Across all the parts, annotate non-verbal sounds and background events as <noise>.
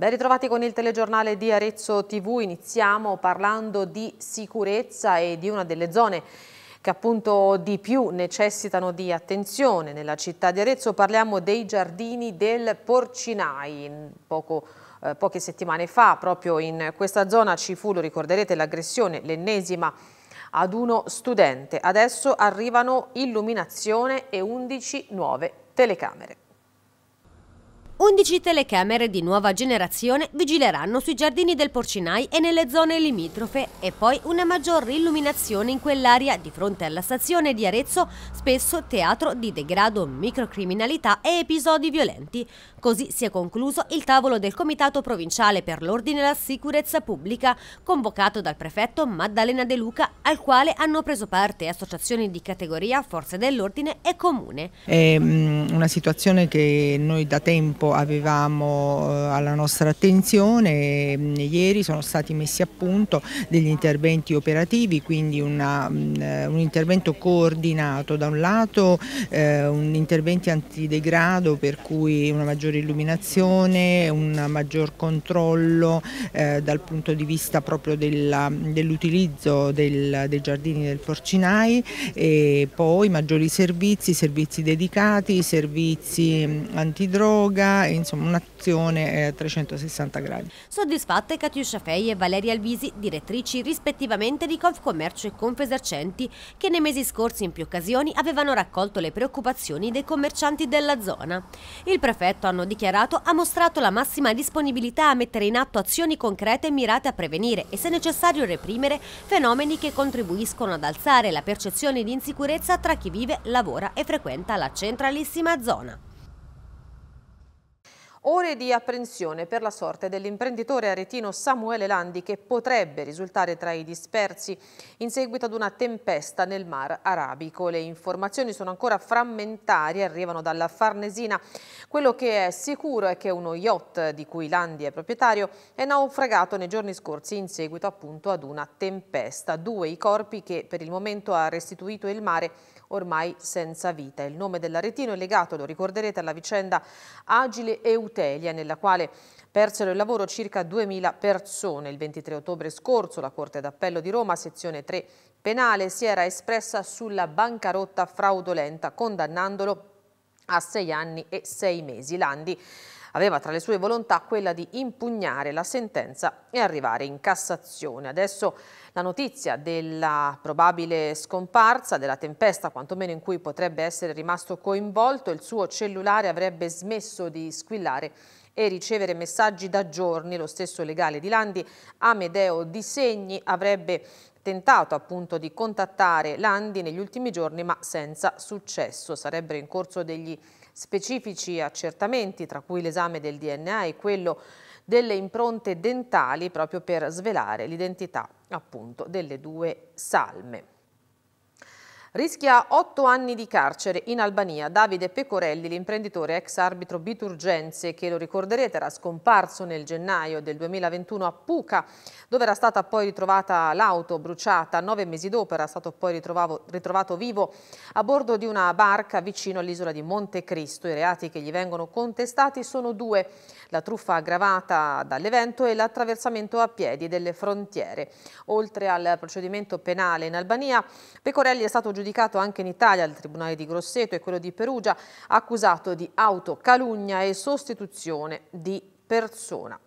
Ben ritrovati con il telegiornale di Arezzo TV, iniziamo parlando di sicurezza e di una delle zone che appunto di più necessitano di attenzione nella città di Arezzo. Parliamo dei giardini del Porcinai, poco eh, poche settimane fa proprio in questa zona ci fu, lo ricorderete, l'aggressione, l'ennesima ad uno studente. Adesso arrivano illuminazione e 11 nuove telecamere. 11 telecamere di nuova generazione vigileranno sui giardini del Porcinai e nelle zone limitrofe e poi una maggior illuminazione in quell'area di fronte alla stazione di Arezzo, spesso teatro di degrado, microcriminalità e episodi violenti. Così si è concluso il tavolo del Comitato Provinciale per l'Ordine e la Sicurezza Pubblica, convocato dal prefetto Maddalena De Luca, al quale hanno preso parte associazioni di categoria, forze dell'ordine e comune. È mm, una situazione che noi da tempo purtroppo avevamo eh, alla nostra attenzione. Mm, ieri sono stati messi a punto degli interventi operativi, quindi una, mm, eh, un intervento coordinato da un lato, eh, un intervento antidegrado per cui una maggiore illuminazione, un maggior controllo eh, dal punto di vista proprio dell'utilizzo dell del, dei giardini del Forcinai e poi maggiori servizi, servizi dedicati, servizi mm, antidroga, insomma un'azione eh, a 360 gradi. Soddisfatte Catiuscia Fei e Valeria Alvisi, direttrici rispettivamente di Confcommercio e Confesercenti, che nei mesi scorsi in più occasioni avevano raccolto le preoccupazioni dei commercianti della zona. Il prefetto, hanno dichiarato, ha mostrato la massima disponibilità a mettere in atto azioni concrete mirate a prevenire e se necessario reprimere fenomeni che contribuiscono ad alzare la percezione di insicurezza tra chi vive, lavora e frequenta la centralissima zona. Ore di apprensione per la sorte dell'imprenditore aretino Samuele Landi che potrebbe risultare tra i dispersi in seguito ad una tempesta nel Mar Arabico. Le informazioni sono ancora frammentarie, arrivano dalla Farnesina. Quello che è sicuro è che uno yacht di cui Landi è proprietario è naufragato nei giorni scorsi in seguito appunto ad una tempesta. Due i corpi che per il momento ha restituito il mare ormai senza vita. Il nome dell'aretino è legato, lo ricorderete, alla vicenda Agile Eutelia, nella quale Persero il lavoro circa 2.000 persone. Il 23 ottobre scorso la Corte d'Appello di Roma, sezione 3 penale, si era espressa sulla bancarotta fraudolenta, condannandolo a sei anni e sei mesi. Landi aveva tra le sue volontà quella di impugnare la sentenza e arrivare in Cassazione. Adesso la notizia della probabile scomparsa, della tempesta quantomeno in cui potrebbe essere rimasto coinvolto, il suo cellulare avrebbe smesso di squillare e ricevere messaggi da giorni. Lo stesso legale di Landi, Amedeo Di Segni, avrebbe tentato appunto di contattare Landi negli ultimi giorni ma senza successo. Sarebbero in corso degli specifici accertamenti, tra cui l'esame del DNA e quello delle impronte dentali, proprio per svelare l'identità appunto delle due salme. Rischia otto anni di carcere in Albania. Davide Pecorelli, l'imprenditore ex arbitro Biturgenze, che lo ricorderete era scomparso nel gennaio del 2021 a Puca, dove era stata poi ritrovata l'auto bruciata. Nove mesi dopo era stato poi ritrovato vivo a bordo di una barca vicino all'isola di Monte Cristo. I reati che gli vengono contestati sono due, la truffa aggravata dall'evento e l'attraversamento a piedi delle frontiere. Oltre al procedimento penale in Albania, Pecorelli è stato giudicato giudicato anche in Italia il Tribunale di Grosseto e quello di Perugia, accusato di autocalunnia e sostituzione di persona.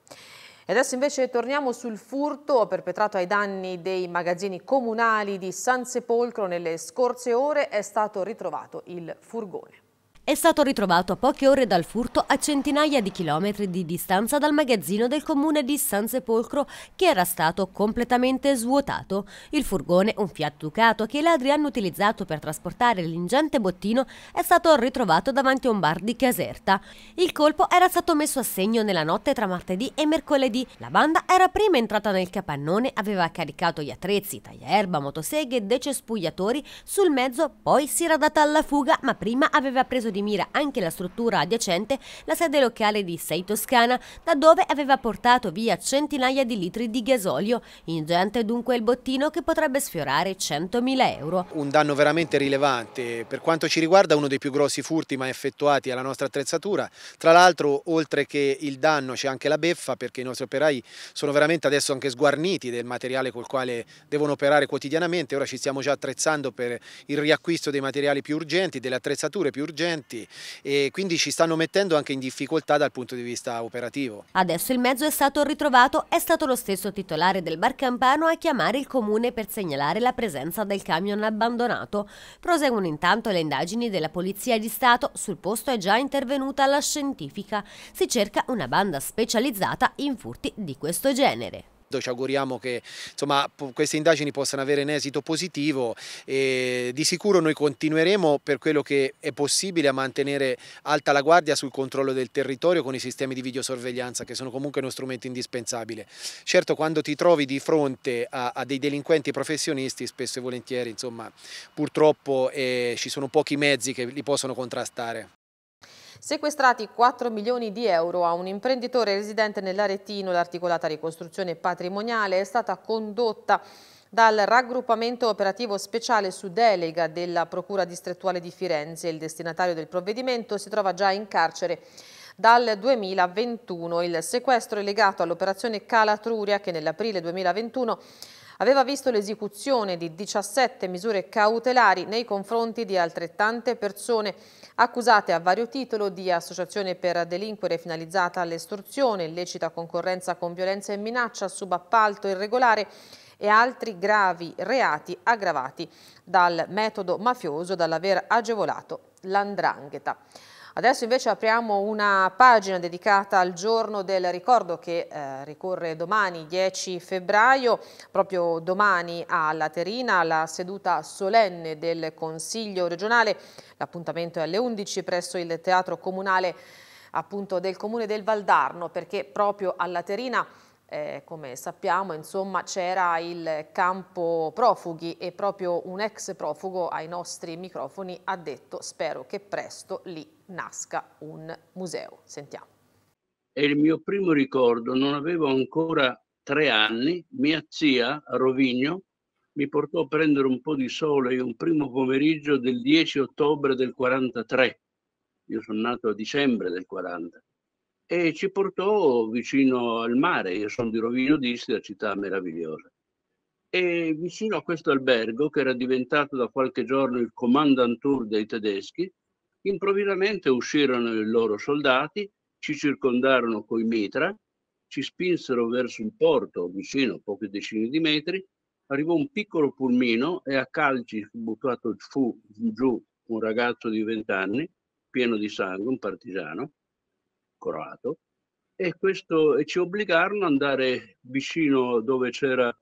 E adesso invece torniamo sul furto perpetrato ai danni dei magazzini comunali di San Sepolcro. Nelle scorse ore è stato ritrovato il furgone è stato ritrovato a poche ore dal furto a centinaia di chilometri di distanza dal magazzino del comune di San Sepolcro che era stato completamente svuotato. Il furgone, un Fiat Ducato che i ladri hanno utilizzato per trasportare l'ingente bottino, è stato ritrovato davanti a un bar di Caserta. Il colpo era stato messo a segno nella notte tra martedì e mercoledì. La banda era prima entrata nel capannone, aveva caricato gli attrezzi, taglierba, motoseghe decespugliatori sul mezzo, poi si era data alla fuga ma prima aveva preso di mira anche la struttura adiacente, la sede locale di Sei Toscana, da dove aveva portato via centinaia di litri di gasolio, ingente dunque il bottino che potrebbe sfiorare 100.000 euro. Un danno veramente rilevante, per quanto ci riguarda uno dei più grossi furti mai effettuati alla nostra attrezzatura, tra l'altro oltre che il danno c'è anche la beffa perché i nostri operai sono veramente adesso anche sguarniti del materiale col quale devono operare quotidianamente, ora ci stiamo già attrezzando per il riacquisto dei materiali più urgenti, delle attrezzature più urgenti, avanti e quindi ci stanno mettendo anche in difficoltà dal punto di vista operativo. Adesso il mezzo è stato ritrovato, è stato lo stesso titolare del bar Campano a chiamare il comune per segnalare la presenza del camion abbandonato. Proseguono intanto le indagini della Polizia di Stato, sul posto è già intervenuta la scientifica. Si cerca una banda specializzata in furti di questo genere ci auguriamo che insomma, queste indagini possano avere un esito positivo e di sicuro noi continueremo per quello che è possibile a mantenere alta la guardia sul controllo del territorio con i sistemi di videosorveglianza che sono comunque uno strumento indispensabile. Certo quando ti trovi di fronte a, a dei delinquenti professionisti spesso e volentieri insomma, purtroppo eh, ci sono pochi mezzi che li possono contrastare. Sequestrati 4 milioni di euro a un imprenditore residente nell'Aretino, l'articolata ricostruzione patrimoniale è stata condotta dal raggruppamento operativo speciale su delega della Procura distrettuale di Firenze. Il destinatario del provvedimento si trova già in carcere dal 2021. Il sequestro è legato all'operazione Calatruria che nell'aprile 2021 aveva visto l'esecuzione di 17 misure cautelari nei confronti di altrettante persone accusate a vario titolo di associazione per delinquere finalizzata all'estorsione, illecita concorrenza con violenza e minaccia, subappalto irregolare e altri gravi reati aggravati dal metodo mafioso dall'aver agevolato l'andrangheta. Adesso invece apriamo una pagina dedicata al giorno del ricordo che eh, ricorre domani 10 febbraio, proprio domani a Laterina, la seduta solenne del Consiglio regionale. L'appuntamento è alle 11 presso il Teatro Comunale appunto, del Comune del Valdarno perché proprio a Laterina eh, come sappiamo c'era il campo profughi e proprio un ex profugo ai nostri microfoni ha detto spero che presto lì nasca un museo. Sentiamo. È il mio primo ricordo, non avevo ancora tre anni, mia zia a Rovigno mi portò a prendere un po' di sole un primo pomeriggio del 10 ottobre del 43. Io sono nato a dicembre del 40 e ci portò vicino al mare. Io sono di Rovigno d'Istria, città meravigliosa. E vicino a questo albergo, che era diventato da qualche giorno il commandant tour dei tedeschi, Improvvisamente uscirono i loro soldati, ci circondarono coi mitra, ci spinsero verso il porto vicino, poche decine di metri, arrivò un piccolo pulmino e a calci buttato fu giù un ragazzo di vent'anni, pieno di sangue, un partigiano, croato, e, questo, e ci obbligarono ad andare vicino dove c'era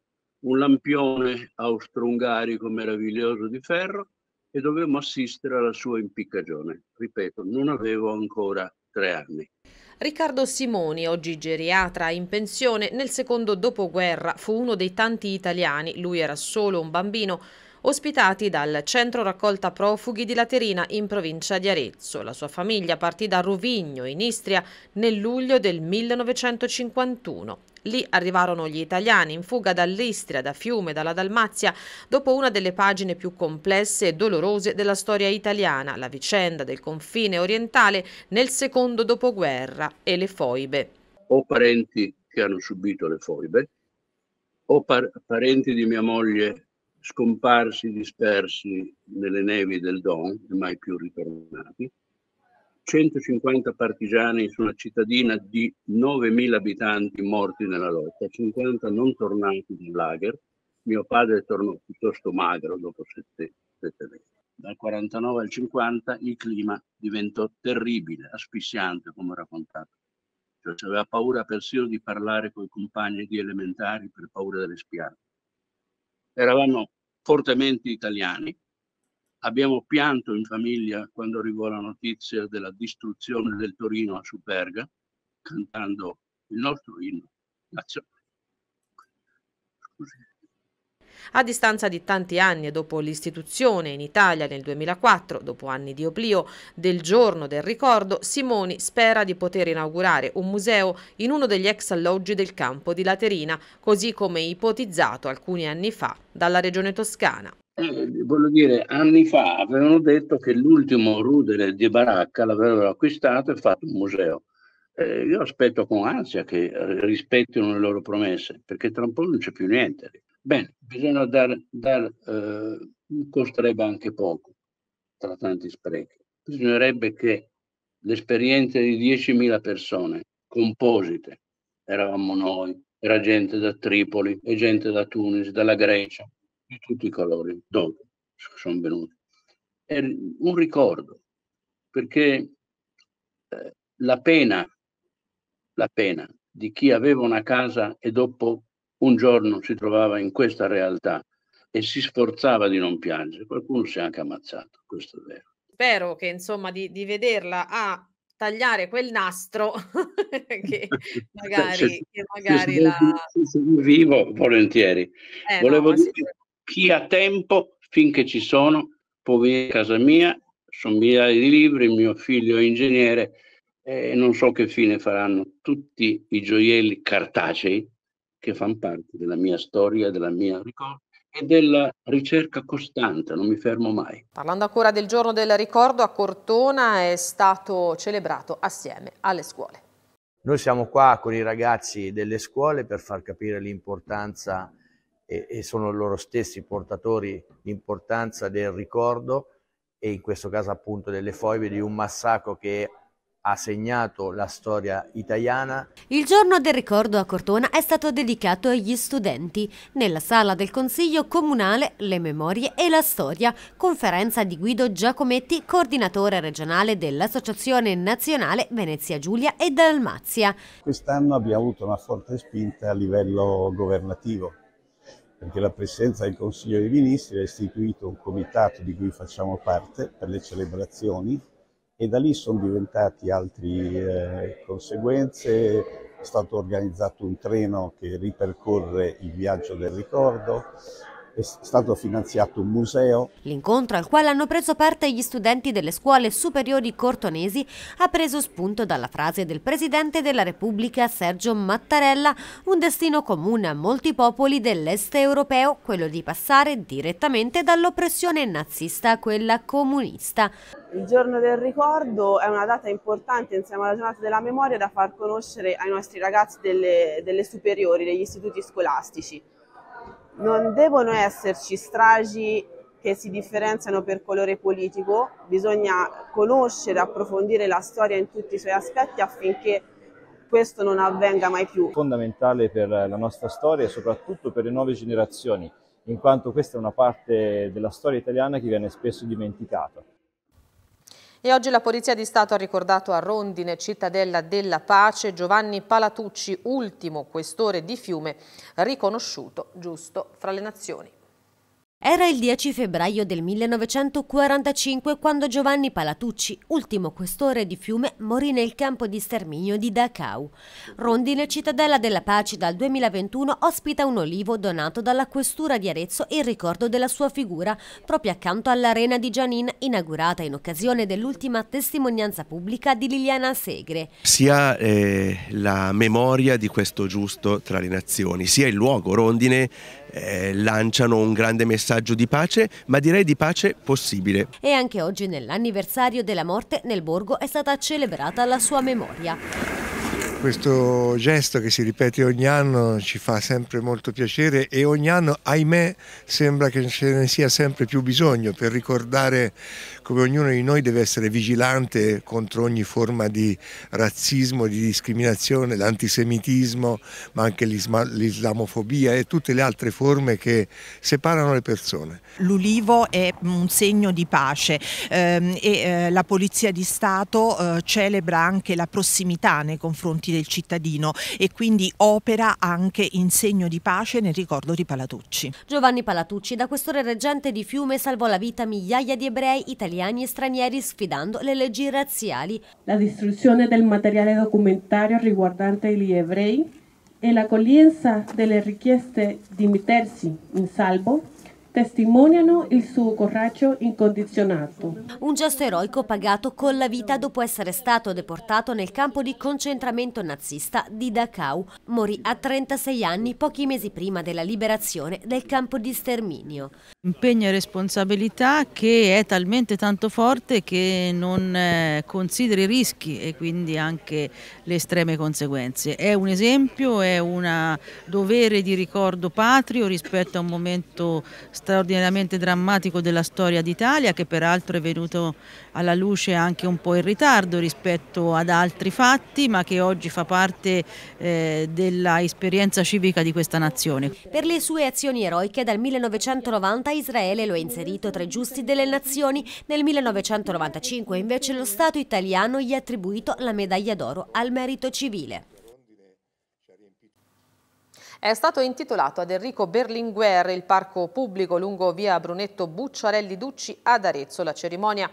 un lampione austro-ungarico meraviglioso di ferro e dovevo assistere alla sua impiccagione. Ripeto, non avevo ancora tre anni. Riccardo Simoni, oggi geriatra in pensione, nel secondo dopoguerra fu uno dei tanti italiani, lui era solo un bambino, ospitati dal centro raccolta profughi di Laterina in provincia di Arezzo. La sua famiglia partì da Rovigno in Istria nel luglio del 1951. Lì arrivarono gli italiani in fuga dall'Istria, da Fiume, dalla Dalmazia, dopo una delle pagine più complesse e dolorose della storia italiana, la vicenda del confine orientale nel secondo dopoguerra e le foibe. Ho parenti che hanno subito le foibe, ho par parenti di mia moglie scomparsi, dispersi nelle nevi del Don e mai più ritornati. 150 partigiani su una cittadina di 9.000 abitanti morti nella lotta, 50 non tornati di lager. Mio padre tornò piuttosto magro dopo sette, sette mesi. Dal 49 al 50 il clima diventò terribile, asfissiante, come ho raccontato. Cioè, aveva paura persino di parlare con i compagni di elementari per paura delle spiagge eravamo fortemente italiani, abbiamo pianto in famiglia quando arrivò la notizia della distruzione del Torino a Superga, cantando il nostro inno nazionale. Scusi. A distanza di tanti anni e dopo l'istituzione in Italia nel 2004, dopo anni di oblio, del giorno del ricordo, Simoni spera di poter inaugurare un museo in uno degli ex alloggi del campo di Laterina, così come ipotizzato alcuni anni fa dalla regione toscana. Eh, voglio dire, anni fa avevano detto che l'ultimo rudere di Baracca l'avevano acquistato e fatto un museo. Eh, io aspetto con ansia che rispettino le loro promesse, perché tra un po' non c'è più niente. Bene, bisogna dar, dar eh, costerebbe anche poco, tra tanti sprechi. Bisognerebbe che l'esperienza di 10.000 persone composite, eravamo noi, era gente da Tripoli e gente da Tunisi, dalla Grecia, di tutti i colori, dove sono venuti. È un ricordo, perché eh, la pena, la pena di chi aveva una casa e dopo un giorno si trovava in questa realtà e si sforzava di non piangere. Qualcuno si è anche ammazzato, questo è vero. Spero che insomma di, di vederla a tagliare quel nastro <laughs> che <laughs> cioè, magari, se, che magari se, la... se vivo volentieri. Eh, Volevo no, dire, chi ha tempo, finché ci sono, può venire a casa mia, sono migliaia di libri, mio figlio è ingegnere e non so che fine faranno tutti i gioielli cartacei che fanno parte della mia storia, della mia ricordo e della ricerca costante, non mi fermo mai. Parlando ancora del giorno del ricordo, a Cortona è stato celebrato assieme alle scuole. Noi siamo qua con i ragazzi delle scuole per far capire l'importanza e, e sono loro stessi portatori l'importanza del ricordo e in questo caso appunto delle foibe di un massacro che ha segnato la storia italiana. Il giorno del ricordo a Cortona è stato dedicato agli studenti. Nella sala del Consiglio Comunale Le Memorie e la Storia, conferenza di Guido Giacometti, coordinatore regionale dell'Associazione Nazionale Venezia Giulia e Dalmazia. Quest'anno abbiamo avuto una forte spinta a livello governativo perché la Presidenza del Consiglio dei Ministri ha istituito un comitato di cui facciamo parte per le celebrazioni e da lì sono diventati altre eh, conseguenze, è stato organizzato un treno che ripercorre il viaggio del ricordo, è stato finanziato un museo. L'incontro al quale hanno preso parte gli studenti delle scuole superiori cortonesi ha preso spunto dalla frase del Presidente della Repubblica Sergio Mattarella, un destino comune a molti popoli dell'est europeo, quello di passare direttamente dall'oppressione nazista a quella comunista. Il giorno del ricordo è una data importante insieme alla giornata della memoria da far conoscere ai nostri ragazzi delle, delle superiori, degli istituti scolastici non devono esserci stragi che si differenziano per colore politico, bisogna conoscere, approfondire la storia in tutti i suoi aspetti affinché questo non avvenga mai più. Fondamentale per la nostra storia e soprattutto per le nuove generazioni, in quanto questa è una parte della storia italiana che viene spesso dimenticata. E oggi la Polizia di Stato ha ricordato a Rondine, cittadella della pace, Giovanni Palatucci, ultimo questore di Fiume, riconosciuto giusto fra le nazioni. Era il 10 febbraio del 1945 quando Giovanni Palatucci, ultimo questore di Fiume, morì nel campo di sterminio di Dachau. Rondine Cittadella della Pace dal 2021 ospita un olivo donato dalla questura di Arezzo in ricordo della sua figura, proprio accanto all'arena di Gianin, inaugurata in occasione dell'ultima testimonianza pubblica di Liliana Segre. Sia eh, la memoria di questo giusto tra le nazioni, sia il luogo Rondine eh, lanciano un grande messaggio di pace, ma direi di pace possibile. E anche oggi nell'anniversario della morte nel borgo è stata celebrata la sua memoria. Questo gesto che si ripete ogni anno ci fa sempre molto piacere e ogni anno, ahimè, sembra che ce ne sia sempre più bisogno per ricordare come ognuno di noi deve essere vigilante contro ogni forma di razzismo, di discriminazione, l'antisemitismo, ma anche l'islamofobia e tutte le altre forme che separano le persone. L'ulivo è un segno di pace ehm, e eh, la Polizia di Stato eh, celebra anche la prossimità nei confronti del cittadino e quindi opera anche in segno di pace nel ricordo di Palatucci. Giovanni Palatucci, da questore reggente di Fiume, salvò la vita migliaia di ebrei italiani italiani e stranieri sfidando le leggi razziali. La distruzione del materiale documentario riguardante gli ebrei e l'accoglienza delle richieste di mettersi in salvo testimoniano il suo coraggio incondizionato. Un gesto eroico pagato con la vita dopo essere stato deportato nel campo di concentramento nazista di Dachau. Morì a 36 anni, pochi mesi prima della liberazione del campo di sterminio. Impegno e responsabilità che è talmente tanto forte che non eh, consideri i rischi e quindi anche le estreme conseguenze. È un esempio, è un dovere di ricordo patrio rispetto a un momento storico straordinariamente drammatico della storia d'Italia che peraltro è venuto alla luce anche un po' in ritardo rispetto ad altri fatti ma che oggi fa parte eh, della esperienza civica di questa nazione. Per le sue azioni eroiche dal 1990 Israele lo ha inserito tra i giusti delle nazioni, nel 1995 invece lo Stato italiano gli ha attribuito la medaglia d'oro al merito civile. È stato intitolato ad Enrico Berlinguer il parco pubblico lungo via Brunetto Bucciarelli Ducci ad Arezzo. La cerimonia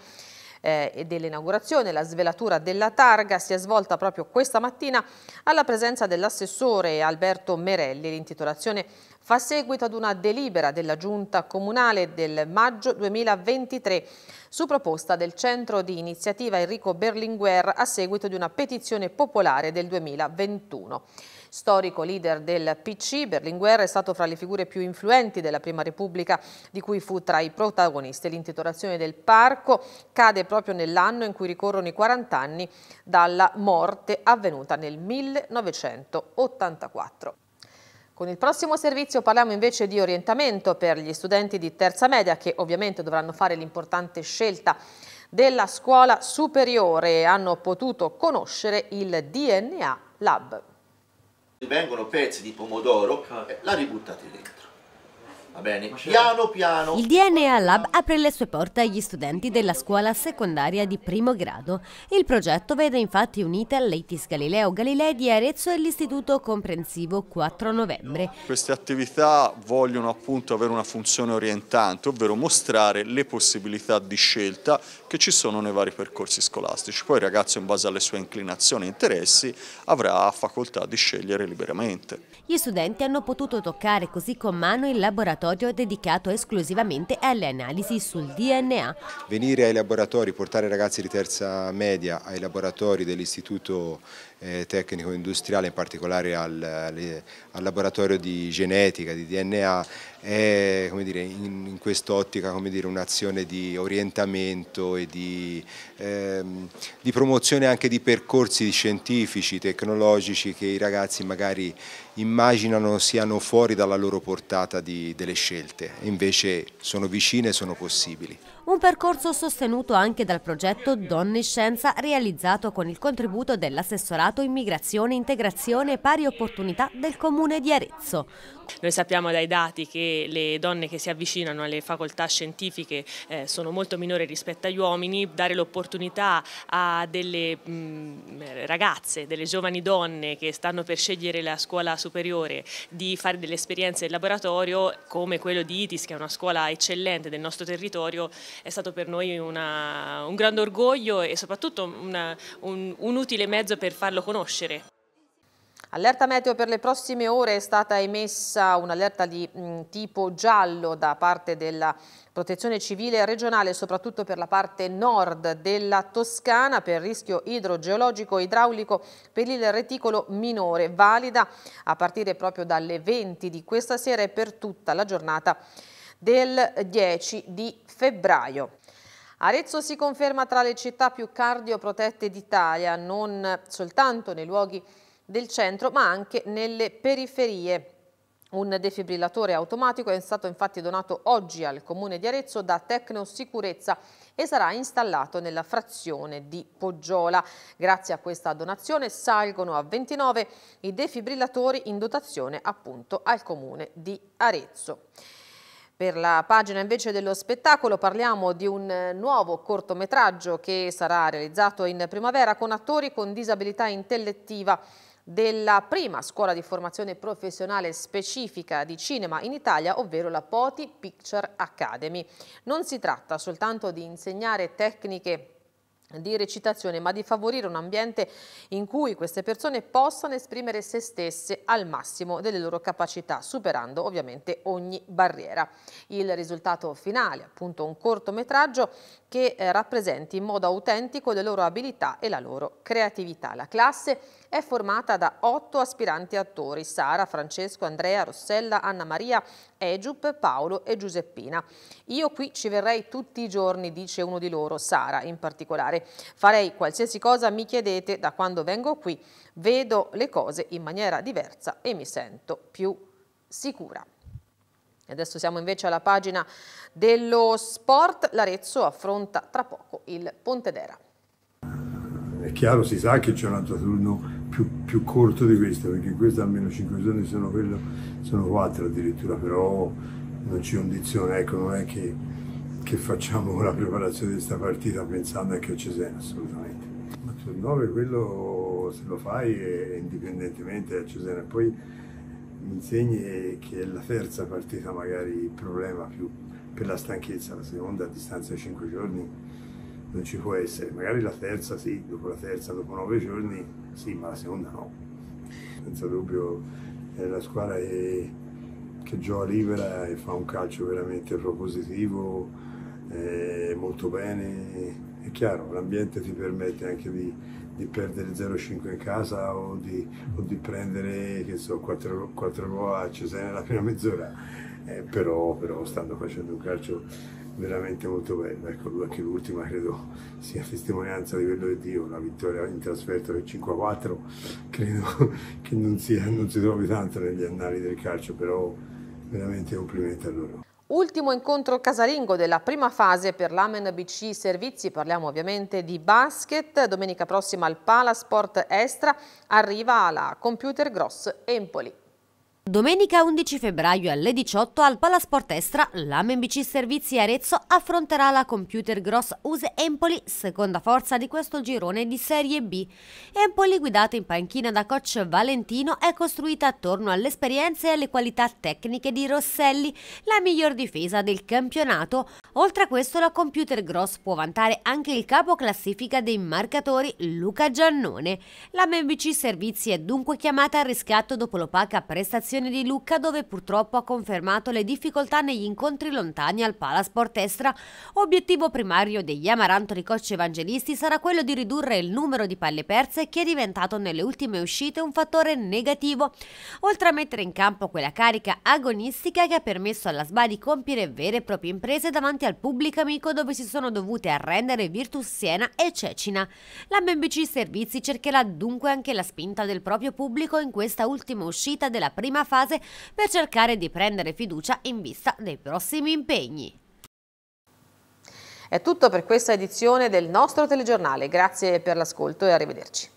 eh, dell'inaugurazione, la svelatura della targa si è svolta proprio questa mattina alla presenza dell'assessore Alberto Merelli. L'intitolazione fa seguito ad una delibera della giunta comunale del maggio 2023 su proposta del centro di iniziativa Enrico Berlinguer a seguito di una petizione popolare del 2021. Storico leader del PC, Berlinguer è stato fra le figure più influenti della Prima Repubblica di cui fu tra i protagonisti. L'intitolazione del parco cade proprio nell'anno in cui ricorrono i 40 anni dalla morte avvenuta nel 1984. Con il prossimo servizio parliamo invece di orientamento per gli studenti di terza media che ovviamente dovranno fare l'importante scelta della scuola superiore e hanno potuto conoscere il DNA Lab vengono pezzi di pomodoro, la ributtate dentro. Va bene, piano piano. Il DNA Lab apre le sue porte agli studenti della scuola secondaria di primo grado. Il progetto vede infatti unite all'EITIS Galileo Galilei di Arezzo e l'Istituto Comprensivo 4 novembre. Queste attività vogliono appunto avere una funzione orientante, ovvero mostrare le possibilità di scelta che ci sono nei vari percorsi scolastici. Poi il ragazzo in base alle sue inclinazioni e interessi avrà facoltà di scegliere liberamente. Gli studenti hanno potuto toccare così con mano il laboratorio dedicato esclusivamente alle analisi sul DNA. Venire ai laboratori, portare i ragazzi di terza media ai laboratori dell'Istituto eh, Tecnico Industriale, in particolare al, al, laboratorio di genetica, di DNA, è dire, in, in quest'ottica un'azione di orientamento e di, ehm, di promozione anche di percorsi scientifici, tecnologici che i ragazzi magari immaginano siano fuori dalla loro portata di, delle scelte, invece sono vicine e sono possibili. Un percorso sostenuto anche dal progetto Donne Scienza realizzato con il contributo dell'assessorato Immigrazione, Integrazione e Pari Opportunità del Comune di Arezzo. Noi sappiamo dai dati che le donne che si avvicinano alle facoltà scientifiche eh, sono molto minori rispetto agli uomini, dare l'opportunità a delle mm, ragazze, delle giovani donne che stanno per scegliere la scuola superiore di fare delle esperienze in laboratorio come quello di ITIS che è una scuola eccellente del nostro territorio è stato per noi una, un grande orgoglio e soprattutto una, un, un utile mezzo per farlo conoscere. Allerta meteo per le prossime ore è stata emessa un'allerta di mh, mm, tipo giallo da parte della protezione civile regionale soprattutto per la parte nord della Toscana per rischio idrogeologico e idraulico per il reticolo minore valida a partire proprio dalle 20 di questa sera e per tutta la giornata del 10 di febbraio. Arezzo si conferma tra le città più cardioprotette d'Italia, non soltanto nei luoghi del centro ma anche nelle periferie. Un defibrillatore automatico è stato infatti donato oggi al comune di Arezzo da Tecnosicurezza e sarà installato nella frazione di Poggiola. Grazie a questa donazione salgono a 29 i defibrillatori in dotazione appunto al comune di Arezzo. Per la pagina invece dello spettacolo parliamo di un eh, nuovo cortometraggio che sarà realizzato in primavera con attori con disabilità intellettiva della prima scuola di formazione professionale specifica di cinema in Italia, ovvero la Poti Picture Academy. Non si tratta soltanto di insegnare tecniche di recitazione, ma di favorire un ambiente in cui queste persone possano esprimere se stesse al massimo delle loro capacità, superando ovviamente ogni barriera. Il risultato finale, appunto un cortometraggio che eh, rappresenti in modo autentico le loro abilità e la loro creatività. La classe è formata da otto aspiranti attori, Sara, Francesco, Andrea, Rossella, Anna Maria, Egiup, Paolo e Giuseppina. Io qui ci verrei tutti i giorni, dice uno di loro, Sara in particolare. Farei qualsiasi cosa mi chiedete da quando vengo qui, vedo le cose in maniera diversa e mi sento più sicura. Adesso siamo invece alla pagina dello sport. L'Arezzo affronta tra poco il Pontedera. È chiaro, si sa che c'è un altro turno più, più, corto di questo, perché in questo almeno 5 giorni sono, quello, sono 4 addirittura, però non ci condiziona, ecco, non è che, che facciamo la preparazione di questa partita pensando anche a Cesena, assolutamente. Ma sul 9 quello se lo fai è indipendentemente da Cesena. Poi, mi insegni che è la terza partita magari il problema più per la stanchezza, la seconda a distanza di 5 giorni non ci può essere, magari la terza sì, dopo la terza, dopo 9 giorni sì, ma la seconda no. Senza dubbio è eh, la squadra che, che gioca libera e fa un calcio veramente propositivo, è eh, molto bene, è chiaro, l'ambiente ti permette anche di, di perdere 0,5 in casa o di, o di prendere che so, 4, 4 uova a Cesena nella prima mezz'ora, eh, però, però, stanno facendo un calcio veramente molto bello, ecco anche l'ultima credo sia testimonianza a livello di Dio, la vittoria in trasferto del 5-4 credo che non, sia, non si trovi tanto negli annali del calcio, però veramente complimenti a loro. Ultimo incontro casalingo della prima fase per l'Amen BC Servizi, parliamo ovviamente di basket, domenica prossima al Palasport Extra arriva la Computer Gross Empoli. Domenica 11 febbraio alle 18 al Palasport Estra l'AMBC Servizi Arezzo affronterà la Computer Gross Use Empoli, seconda forza di questo girone di Serie B. Empoli, guidata in panchina da coach Valentino, è costruita attorno alle esperienze e alle qualità tecniche di Rosselli, la miglior difesa del campionato. Oltre a questo la Computer Gross può vantare anche il capo classifica dei marcatori Luca Giannone. L'AMBC Servizi è dunque chiamata al riscatto dopo l'opaca prestazione formazione di Lucca dove purtroppo ha confermato le difficoltà negli incontri lontani al Palasport Estra. Obiettivo primario degli Amarantoli Coach Evangelisti sarà quello di ridurre il numero di palle perse che è diventato nelle ultime uscite un fattore negativo, oltre a mettere in campo quella carica agonistica che ha permesso alla SBA di compiere vere e proprie imprese davanti al pubblico amico dove si sono dovute arrendere Virtus Siena e Cecina. La BBC Servizi cercherà dunque anche la spinta del proprio pubblico in questa ultima uscita della prima fase per cercare di prendere fiducia in vista dei prossimi impegni. È tutto per questa edizione del nostro telegiornale, grazie per l'ascolto e arrivederci.